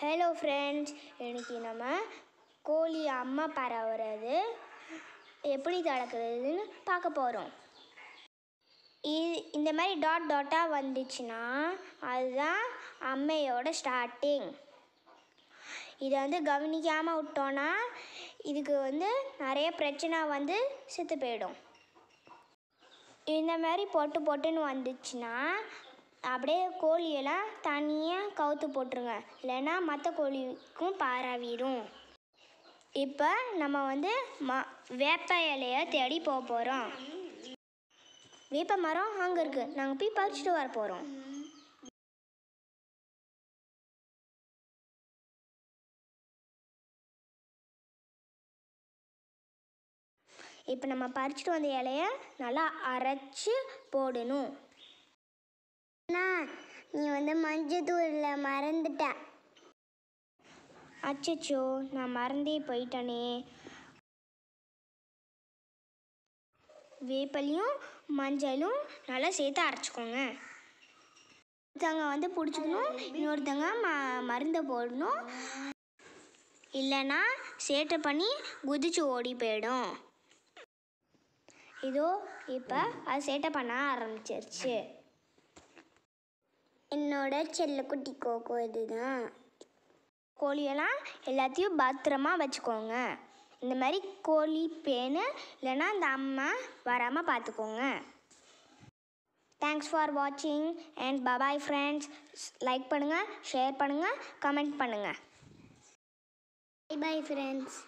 hello friends இன்றைக்கி நம்ம கோழி அம்மா பரவுறது எப்படி தளர்க்குறதுன்னு பார்க்க போகிறோம் இது இந்த மாதிரி டாட் டாட்டாக வந்துச்சுன்னா அதுதான் அம்மையோட ஸ்டார்டிங் இதை வந்து கவனிக்காமல் விட்டோன்னா இதுக்கு வந்து நிறைய பிரச்சனை வந்து செத்து போயிடும் இந்த மாதிரி பொட்டு பொட்டுன்னு வந்துச்சுன்னா அப்படியே கோழியெல்லாம் தனியாக கவுத்து போட்டுருங்க இல்லைன்னா மற்ற கோழிக்கும் பாராவிடும் இப்போ நம்ம வந்து ம வேப்ப இலையை தேடி போக போகிறோம் வேப்ப மரம் அங்கே இருக்குது நாங்கள் போய் பறிச்சுட்டு வர போகிறோம் இப்போ நம்ம பறிச்சுட்டு வந்த இலைய நல்லா அரைச்சி போடணும் நீ வந்து மஞ்சத்தூரில் மறந்துட்ட அச்சோ நான் மறந்தே போயிட்டனே வேப்பலையும் மஞ்சளும் நல்லா சேர்த்து அரைச்சிக்கோங்க ஒருத்தவங்க வந்து பிடிச்சிக்கணும் இன்னொருத்தவங்க ம மருந்தை போடணும் இல்லைன்னா சேட்டை பண்ணி குதிச்சு ஓடி போயிடும் இதோ இப்போ அது சேட்டை பண்ண ஆரம்பிச்சிருச்சு என்னோட செல்லக்குட்டி கோகோ இதுதான் கோழியெல்லாம் எல்லாத்தையும் பத்திரமா வச்சுக்கோங்க இந்த மாதிரி கோழி பேனு இல்லைன்னா அந்த அம்மா வராமல் பார்த்துக்கோங்க தேங்க்ஸ் ஃபார் வாட்சிங் அண்ட் பபாய் ஃப்ரெண்ட்ஸ் லைக் பண்ணுங்கள் ஷேர் பண்ணுங்கள் கமெண்ட் பண்ணுங்கள் பை பாய் ஃப்ரெண்ட்ஸ்